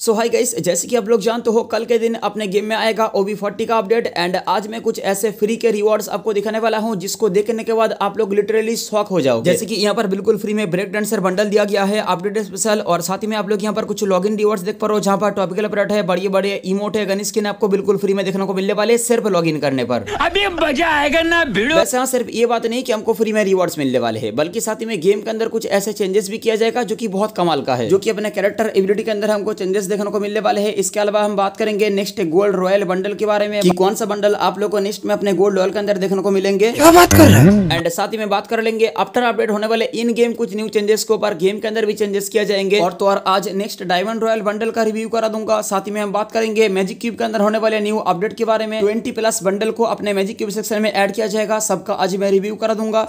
सो high guys जैसे कि आप लोग जानते हो कल के दिन अपने गेम में आएगा ओबी फोर्टी का अपडेट एंड आज मैं कुछ ऐसे फ्री के रिवॉर्ड्स आपको दिखाने वाला हूं जिसको देखने के बाद आप लोग लिटरली शॉक हो जाओ जैसे कि यहाँ पर बिल्कुल फ्री में ब्रेक डांसर बंडल दिया गया है अपडेट स्पेशल और साथ ही में आप लोग यहाँ पर कुछ लॉग इन रिवॉर्ड्स देख पा रहे हो जहाँ पर टॉपिकल अपडेट है बड़े बड़े इमोट है गन स्किन आपको बिल्कुल फ्री में देखने को मिलने वाले सिर्फ लॉग इन करने पर अभी मजा आएगा ना वैसे हाँ सिर्फ ये बात नहीं की हमको फ्री में रिवॉर्ड्स मिलने वाले है बल्कि साथ ही में गेम के अंदर कुछ ऐसे चेंजेस भी किया जाएगा जो की बहुत कमाल का है जो की अपने कैरेक्टर एबिलिटी के अंदर हमको चेंजेस देखने को मिलने वाले हैं इसके अलावा हम बात करेंगे नेक्स्ट गोल्ड रॉयल बंडल के बारे में कि कौन सा बंडल आप लोग को नेक्स्ट में अपने गोल्ड रॉयल के अंदर देखने को मिलेंगे क्या बात कर रहे हैं एंड साथ ही में बात कर लेंगे आफ्टर अपडेट होने वाले इन गेम कुछ न्यू चेंजेस के ऊपर गेम के अंदर भी चेंजेस किया जाएंगे और तो और आज नेक्स्ट डायमंड रॉयल बंडल का रिव्यू करा दूंगा साथ ही में हम बात करेंगे मैजिक क्यूब के अंदर होने वाले न्यू अपडेट के बारे में ट्वेंटी प्लस बंडल को अपने मैजिक क्यूब सेक्शन में एड किया जाएगा सबका आज मैं रिव्यू करा दूंगा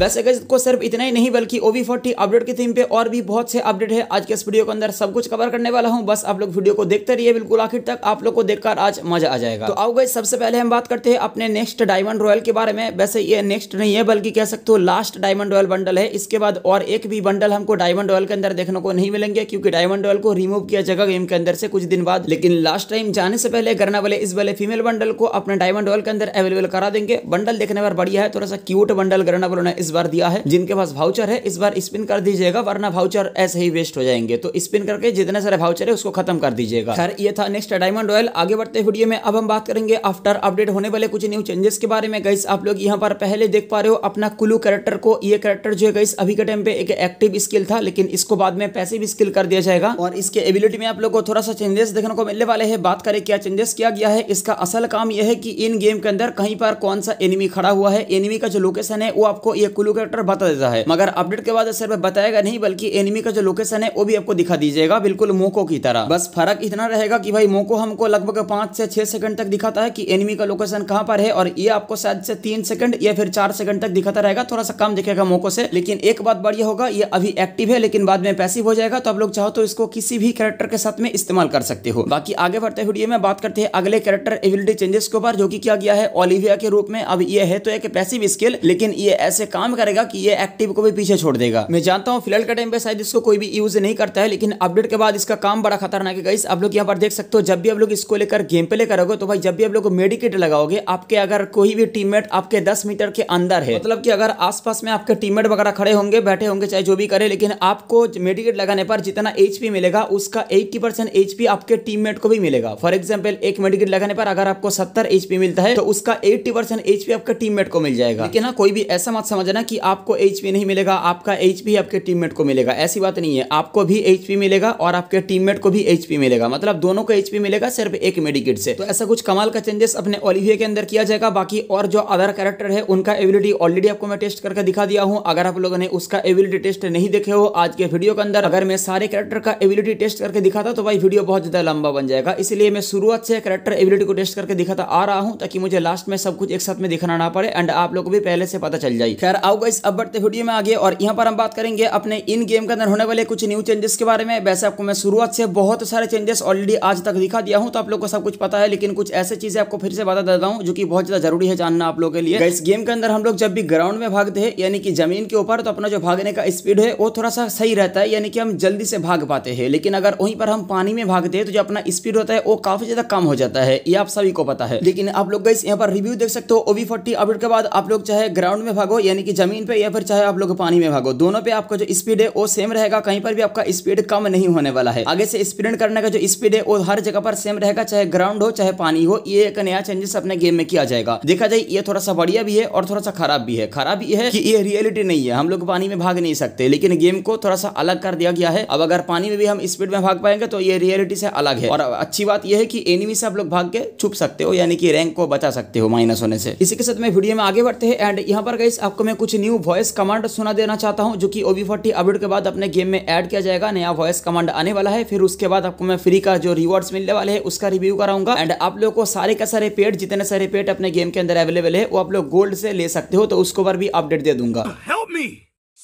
वैसे को सिर्फ इतना ही नहीं बल्कि ओवी फोर्टी अपडेट की थीम पे और भी बहुत से अपडेट है आज के इस वीडियो के अंदर सब कुछ कवर करने वाला हूँ बस आप लोग वीडियो को देखते रहिए बिल्कुल आखिर तक आप लोग को देखकर आज मजा आ जाएगा तो आओगे सबसे पहले हम बात करते हैं अपने नेक्स्ट डायमंड रॉयल के बारे में वैसे ये नेक्स्ट नहीं है बल्कि कह सकते हो लास्ट डायमंड रॉयल बंडल है इसके बाद और एक भी बंडल हमको डायमंड रॉयल के अंदर देखने को नहीं मिलेंगे क्योंकि डायमंड रॉयल को रिमूव किया जाएगा गेम के अंदर से कुछ दिन बाद लेकिन लास्ट टाइम जाने से पहले करना वाले इस वाले फीमेल बंडल को अपने डायमंड रॉयल के अंदर अवेलेबल करा देंगे बंडल देखने पर बढ़िया है थोड़ा सा क्यूट बंडल करना वालों ने इस बार दिया है जिनके पास भाउचर है इस बार स्पिन कर दीजिएगा वरना भाउचर ऐसे ही वेस्ट हो जाएंगे तो स्पिन करके जितने सारे वाउचर है उसको खत्म कर दीजिएगा खैर ये था नेक्स्ट डायमंड रॉयल आगे बढ़ते वीडियो में अब हम बात करेंगे आफ्टर अपडेट होने वाले कुछ न्यू चेंजेस के बारे में गाइस आप लोग यहाँ पर पहले देख पा रहे हो अपना कुलू कैरेक्टर को ये कैरेक्टर जो है गाइस अभी के टाइम पे एक एक्टिव स्किल था लेकिन इसको बाद में पैसिव स्किल कर दिया जाएगा और इसके एबिलिटी में आप लोग को थोड़ा सा चेंजेस देखने को मिलने वाले है बात करें क्या चेंजेस किया गया है इसका असल काम यह है की इन गेम के अंदर कहीं पर कौन सा एनिमी खड़ा हुआ है एनिमी का जो लोकेशन है वो आपको ये कुलू कैरेक्टर बता देता है मगर अपडेट के बाद सिर्फ बताएगा नहीं बल्कि एनिमी का जो लोकेशन है वो भी आपको दिखा दीजिएगा बिल्कुल मुंह मोको की तरह बस फर्क इतना रहेगा कि भाई मोको हमको लगभग पांच से छह सेकंड तक दिखाता है कि एनिमी का लोकेशन कहां पर है और ये आपको शायद से तीन सेकंड या फिर चार सेकंड तक दिखाता रहेगा थोड़ा सा कम दिखेगा मोको से लेकिन एक बात बढ़िया होगा ये अभी एक्टिव है लेकिन बाद में पैसिव हो जाएगा तो आप लोग चाहो तो इसको किसी भी कैरेक्टर के साथ में इस्तेमाल कर सकते हो बाकी आगे बढ़ते वीडियो में बात करते हैं अगले कैरेक्टर एबिलिटी चेंजेस के ऊपर जो की किया गया है ओलिविया के रूप में अब ये है तो एक पैसिव स्किल लेकिन ये ऐसे काम करेगा की ये एक्टिव को भी पीछे छोड़ देगा मैं जानता हूँ फिलहाल के टाइम पे शायद इसको कोई भी यूज नहीं करता है लेकिन अपडेट के बाद इसका काम बड़ा खतरनाक है गाइस आप लोग यहाँ पर देख सकते हो जब भी आप लोग इसको लेकर गेम प्ले करोगे तो भाई जब भी आप लोग मेडिकेट लगाओगे आपके अगर कोई भी टीममेट आपके दस मीटर के अंदर है मतलब कि अगर आसपास में आपके टीममेट वगैरह खड़े होंगे बैठे होंगे चाहे जो भी करे लेकिन आपको मेडिकेट लगाने पर जितना एच मिलेगा उसका एट्टी परसेंट आपके टीम को भी मिलेगा फॉर एग्जाम्पल एक मेडिकेट लगाने पर अगर आपको सत्तर एच मिलता है तो उसका एट्टी परसेंट आपके टीम को मिल जाएगा लेकिन ना कोई भी ऐसा मत समझना कि आपको एच नहीं मिलेगा आपका एच आपके टीममेट को मिलेगा ऐसी बात नहीं है आपको भी एच मिलेगा और आपके टीममेट को भी एचपी मिलेगा मतलब दोनों को एचपी मिलेगा सिर्फ एक मेडिकेट से तो ऐसा कुछ कमाल का चेंजेस अपने ओलिविया के अंदर किया जाएगा बाकी और जो अदर कैरेक्टर है उनका एबिलिटी ऑलरेडी आपको मैं टेस्ट करके दिखा दिया हूं अगर आप लोगों ने उसका एबिलिटी टेस्ट नहीं देखे हो आज के वीडियो के अंदर अगर मैं सारे कैरेक्टर का एबिलिटी टेस्ट करके दिखाता तो भाई वीडियो बहुत ज्यादा लंबा बन जाएगा इसलिए मैं शुरुआत से कैरेक्टर एबिलिटी को टेस्ट करके दिखाता आ रहा हूं ताकि मुझे लास्ट में सब कुछ एक साथ में दिखाना ना पड़े एंड आप लोग को भी पहले से पता चल जाए खैर आओ इस अब बढ़ते वीडियो में आगे और यहाँ पर हम बात करेंगे अपने इन गेम के अंदर होने वाले कुछ न्यू चेंजेस के बारे में वैसे आपको मैं शुरू शुरुआत से बहुत सारे चेंजेस ऑलरेडी आज तक दिखा दिया हूँ तो आप लोग को सब कुछ पता है लेकिन कुछ ऐसे चीज़ें आपको फिर से बता देता हूं जो कि बहुत ज़्यादा जरूरी है जानना आप लोगों के लिए इस गेम के अंदर हम लोग जब भी ग्राउंड में भागते हैं यानी कि जमीन के ऊपर तो अपना जो भागने का स्पीड है वो थोड़ा सा सही रहता है यानी कि हम जल्दी से भाग पाते हैं लेकिन अगर वहीं पर हम पानी में भागते हैं तो जो अपना स्पीड होता है वो काफी ज्यादा कम हो जाता है ये आप सभी को पता है लेकिन आप लोग गई यहाँ पर रिव्यू देख सकते हो ओवी फोर्टी अपडेट के बाद आप लोग चाहे ग्राउंड में भागो यानी कि जमीन पे या फिर चाहे आप लोग पानी में भागो दोनों पे आपका जो स्पीड है वो सेम रहेगा कहीं पर भी आपका स्पीड कम नहीं होने वाला है है आगे से स्प्रिंट करने का जो स्पीड है वो हर जगह पर सेम रहेगा चाहे ग्राउंड हो चाहे पानी हो ये एक नया चेंजेस अपने गेम में किया जाएगा देखा जाए ये थोड़ा सा बढ़िया भी है और थोड़ा सा खराब भी है खराब ये है की ये रियलिटी नहीं है हम लोग पानी में भाग नहीं सकते लेकिन गेम को थोड़ा सा अलग कर दिया गया है अब अगर पानी में भी हम स्पीड में भाग पाएंगे तो ये रियलिटी से अलग है और अच्छी बात यह है की एनिमी से आप लोग भाग के छुप सकते हो यानी कि रैंक को बचा सकते हो माइनस होने से इसी के साथ मैं वीडियो में आगे बढ़ते हैं एंड यहाँ पर गई आपको मैं कुछ न्यू वॉइस कमांड सुना देना चाहता हूँ जो कि ओबी फोर्टी अपडेट के बाद अपने गेम में एड किया जाएगा नया वॉइस कमांड आने वाला वाला है फिर उसके बाद आपको मैं फ्री का जो रिवॉर्ड्स मिलने वाले हैं उसका रिव्यू कराऊंगा एंड आप लोग को सारे का सारे पेड जितने सारे पेड अपने गेम के अंदर अवेलेबल है वो आप लोग गोल्ड से ले सकते हो तो उसके ऊपर भी अपडेट दे दूंगा help me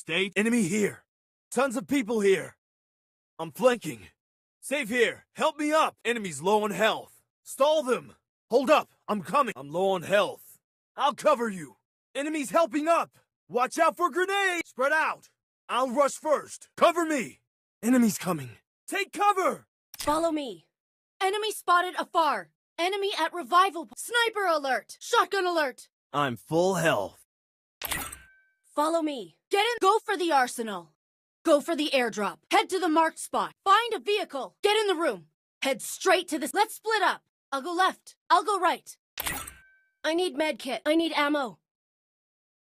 state enemy here tons of people here I am flanking I'll rush first. Cover me. Enemy's coming. Take cover! Follow me. Enemy spotted afar. Enemy at revival. Sniper alert! Shotgun alert! I'm full health. Follow me. Get in. Go for the arsenal. Go for the airdrop. Head to the marked spot. Find a vehicle. Get in the room. Head straight to this. Let's split up. I'll go left. I'll go right. I need medkit. I need ammo.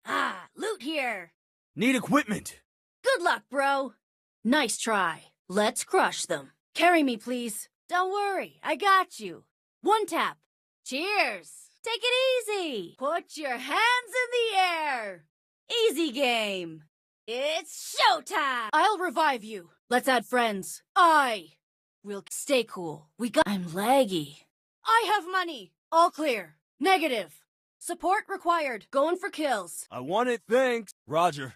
Ah, loot here. Need equipment. Good luck, bro. Nice try. Let's crush them. Carry me, please. Don't worry, I got you. One tap. Cheers. Take it easy. Put your hands in the air. Easy game. It's showtime. I'll revive you. Let's add friends. I will stay cool. We got- I'm laggy. I have money. All clear. Negative. Support required. Going for kills. I want it, thanks. Roger.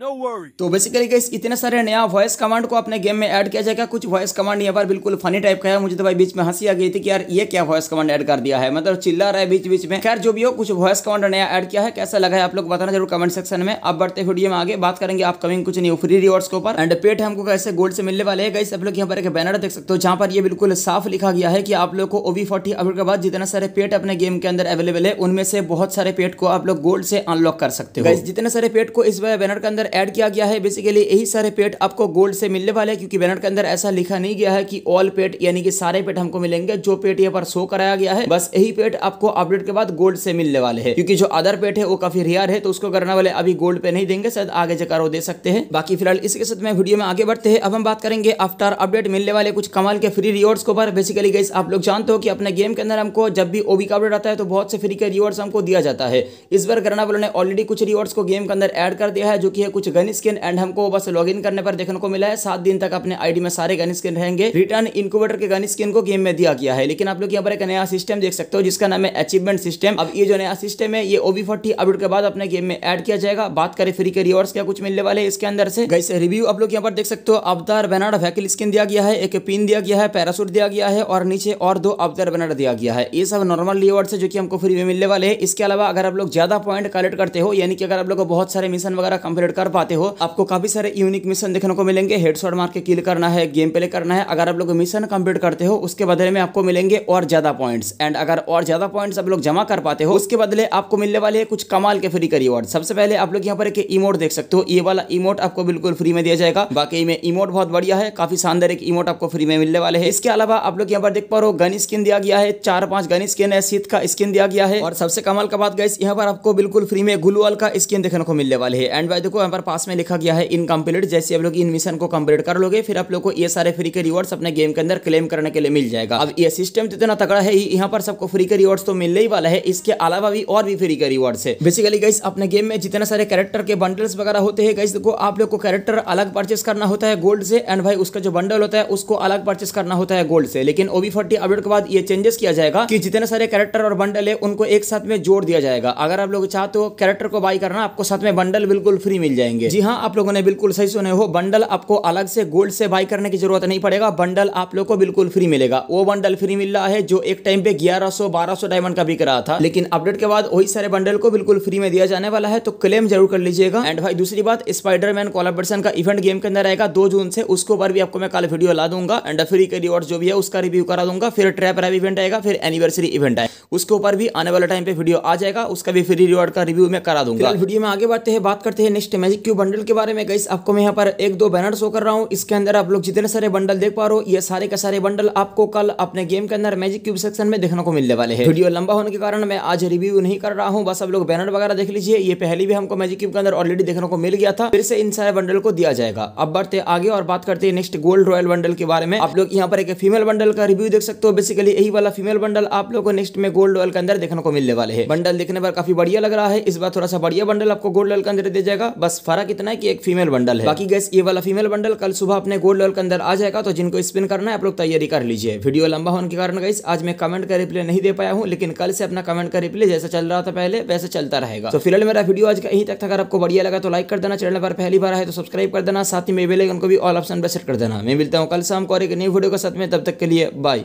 No worry. तो basically guys इतने सारे नया voice command को अपने game में add किया जाएगा कुछ वॉइस कमांड यहाँ पर बिल्कुल फनी टाइप का है मुझे तो भाई बीच में हंसी आ गई थी कि यार ये क्या वॉइस कमांड ऐड कर दिया है मतलब चिल्ला रहा है बीच बीच में खैर जो भी हो कुछ वॉइस कमांड नया ऐड किया है कैसा लगा है आप लोग बताना जरूर कमेंट सेक्शन में आप बढ़ते वीडियो में आगे बात करेंगे आप कमिंग कुछ न्यू फ्री रिवॉर्ड्स के ऊपर एंड पेट हमको कैसे गोल्ड से मिलने वाले है गाइस आप लोग यहाँ पर एक बैनर देख सकते हो जहाँ पर ये बिल्कुल साफ लिखा गया है कि आप लोग को ओवी फोर्टी अपडेट के बाद जितने सारे पेट अपने गेम के अंदर अवेलेबल है उनमें से बहुत सारे पेट को आप लोग गोल्ड से अनलॉक कर सकते हो जितने सारे पेट को इस बैनर के अंदर अंदर ऐड किया गया है बेसिकली यही सारे पेट आपको गोल्ड से मिलने वाले हैं क्योंकि बैनर के अंदर ऐसा लिखा नहीं गया है कि ऑल पेट यानी कि सारे पेट हमको मिलेंगे जो पेट यहाँ पर शो कराया गया है बस यही पेट आपको अपडेट के बाद गोल्ड से मिलने वाले है क्योंकि जो अदर पेट है वो काफी रियर है तो उसको करने वाले अभी गोल्ड पे नहीं देंगे शायद आगे जकार वो दे सकते हैं बाकी फिलहाल इसके साथ में वीडियो में आगे बढ़ते हैं अब हम बात करेंगे आफ्टर अपडेट मिलने वाले कुछ कमाल के फ्री रिवॉर्ड्स के ऊपर बेसिकली गई आप लोग जानते हो कि अपने गेम के अंदर हमको जब भी ओबी का अपडेट आता है तो बहुत से फ्री के रिवॉर्ड्स हमको दिया जाता है इस बार करना वालों ने ऑलरेडी कुछ रिवॉर्ड्स को गेम के अंदर एड कर दिया है जो कि कुछ गन स्किन एंड हमको बस लॉग करने पर देखने को मिला है सात दिन तक अपने आईडी में सारे गन स्किन रहेंगे रिटर्न इंक्यूबेटर के गन स्किन को गेम में दिया गया है लेकिन आप लोग यहाँ पर एक नया सिस्टम देख सकते हो जिसका नाम है अचीवमेंट सिस्टम अब ये जो नया सिस्टम है ये ओबी फोर्टी अपडेट के बाद अपने गेम में एड किया जाएगा बात करें फ्री के रिवॉर्ड्स क्या कुछ मिलने वाले इसके अंदर से गई रिव्यू आप लोग यहाँ पर देख सकते हो अवतार बैनर व्हीकल स्किन दिया गया है एक पिन दिया गया है पैरासूट दिया गया है और नीचे और दो अवतार बैनर दिया गया है ये सब नॉर्मल रिवॉर्ड्स है जो की हमको फ्री में मिलने वाले इसके अलावा अगर आप लोग ज्यादा पॉइंट कलेक्ट करते हो यानी कि अगर आप लोग बहुत सारे मिशन वगैरह कंप्लीट कर कर पाते हो आपको काफी सारे यूनिक मिशन देखने को मिलेंगे हेडसॉट मार के किल करना है गेम प्ले करना है अगर आप लोग मिशन कंप्लीट करते हो उसके बदले में आपको मिलेंगे और ज्यादा पॉइंट्स एंड अगर और ज्यादा पॉइंट्स आप लोग जमा कर पाते हो उसके बदले आपको मिलने वाले कुछ कमाल के फ्री का रिवॉर्ड सबसे पहले आप लोग यहाँ पर एक इमोट देख सकते हो ये वाला इमोट आपको बिल्कुल फ्री में दिया जाएगा बाकी में इमोट बहुत बढ़िया है काफी शानदार एक इमोट आपको फ्री में मिलने वाले है इसके अलावा आप लोग यहाँ पर देख पा रहे हो गन स्किन दिया गया है चार पांच गन स्किन है सीत का स्किन दिया गया है और सबसे कमाल का बात गई यहाँ पर आपको बिल्कुल फ्री में गुलवाल का स्किन देखने को मिलने वाले है एंड भाई देखो यहाँ पर पास में लिखा गया है इनकम्प्लीट जैसे आप लोग इन मिशन को कम्प्लीट कर लोगे फिर आप लोग को ये सारे फ्री के रिवॉर्ड्स अपने गेम के अंदर क्लेम करने के लिए मिल जाएगा अब ये सिस्टम तो इतना तगड़ा है यहाँ पर सबको फ्री के रिवॉर्ड्स तो मिलने ही वाला है इसके अलावा भी और भी फ्री के रिवॉर्ड्स है बेसिकली गाइस अपने गेम में जितने सारे कैरेक्टर के बंडल्स वगैरह होते हैं गाइस देखो आप लोग को कैरेक्टर अलग परचेस करना होता है गोल्ड से एंड भाई उसका जो बंडल होता है उसको अलग परचेस करना होता है गोल्ड से लेकिन ओबी फोर्टी अपडेट के बाद ये चेंजेस किया जाएगा कि जितने सारे कैरेक्टर और बंडल है उनको एक साथ में जोड़ दिया जाएगा अगर आप लोग चाहते हो कैरेक्टर को बाई करना आपको साथ में बंडल बिल्कुल फ्री मिल जाएंगे जी हाँ आप लोगों ने बिल्कुल सही सुने हो बंडल आपको अलग से गोल्ड से बाई करने की जरूरत नहीं पड़ेगा बंडल आप लोग को बिल्कुल फ्री मिलेगा वो बंडल फ्री मिल रहा है जो एक टाइम पे 1100 सौ डायमंड का बिक रहा था लेकिन अपडेट के बाद वही सारे बंडल को बिल्कुल फ्री में दिया जाने वाला है तो क्लेम जरूर कर लीजिएगा एंड भाई दूसरी बात स्पाइडरमैन कोलाबरेशन का इवेंट गेम के अंदर रहेगा दो जून से उसके ऊपर भी आपको मैं कल वीडियो ला दूंगा एंड फ्री के रिवॉर्ड जो भी है उसका रिव्यू करा दूंगा फिर ट्रैप रैप इवेंट आएगा फिर एनिवर्सरी इवेंट आएगा उसके ऊपर भी आने वाले टाइम पे वीडियो आ जाएगा उसका भी फ्री रिवॉर्ड का रिव्यू मैं करा दूंगा वीडियो में आगे बढ़ते हैं बात करते हैं नेक्स्ट मैजिक क्यू बंडल के बारे में गई आपको मैं यहाँ पर एक दो बैनर शो कर रहा हूँ इसके अंदर आप लोग जितने सारे बंडल देख पा रहे हो ये सारे का सारे बंडल आपको कल अपने गेम के अंदर मैजिक क्यूब सेक्शन में देखने को मिलने वाले हैं वीडियो लंबा होने के कारण मैं आज रिव्यू नहीं कर रहा हूँ बस आप लोग बैनर वगैरह देख लीजिए ये पहले भी हमको मैजिक क्यूब के अंदर ऑलरेडी देखने को मिल गया था फिर से इन सारे बंडल को दिया जाएगा अब बढ़ते आगे और बात करते हैं नेक्स्ट गोल्ड रॉयल बंडल के बारे में आप लोग यहाँ पर एक फीमेल बंडल का रिव्यू देख सकते हो बेसिकली यही वाला फीमेल बंडल आप लोग को नेक्स्ट में गोल्ड रॉयल के अंदर देखने को मिलने वाले हैं बंडल देखने पर काफी बढ़िया लग रहा है इस बार थोड़ा सा बढ़िया बंडल आपको गोल्ड रॉयल के अंदर दे जाएगा बस बस फर्क इतना है कि एक फीमेल बंडल है बाकी गैस ये वाला फीमेल बंडल कल सुबह अपने गोल्ड लेवल के अंदर आ जाएगा तो जिनको स्पिन करना है आप लोग तैयारी कर लीजिए वीडियो लंबा होने के कारण गैस आज मैं कमेंट का रिप्लाई नहीं दे पाया हूँ लेकिन कल से अपना कमेंट का रिप्लाई जैसा चल रहा था पहले वैसे चलता रहेगा तो फिलहाल मेरा वीडियो आज का तक था अगर आपको बढ़िया लगा तो लाइक कर देना चैनल पर पहली बार है तो सब्सक्राइब कर देना साथ ही मेरे बेलेगन को भी ऑल ऑप्शन पर सेट कर देना मैं मिलता हूँ कल शाम को और एक नई वीडियो के साथ में तब तक के लिए बाय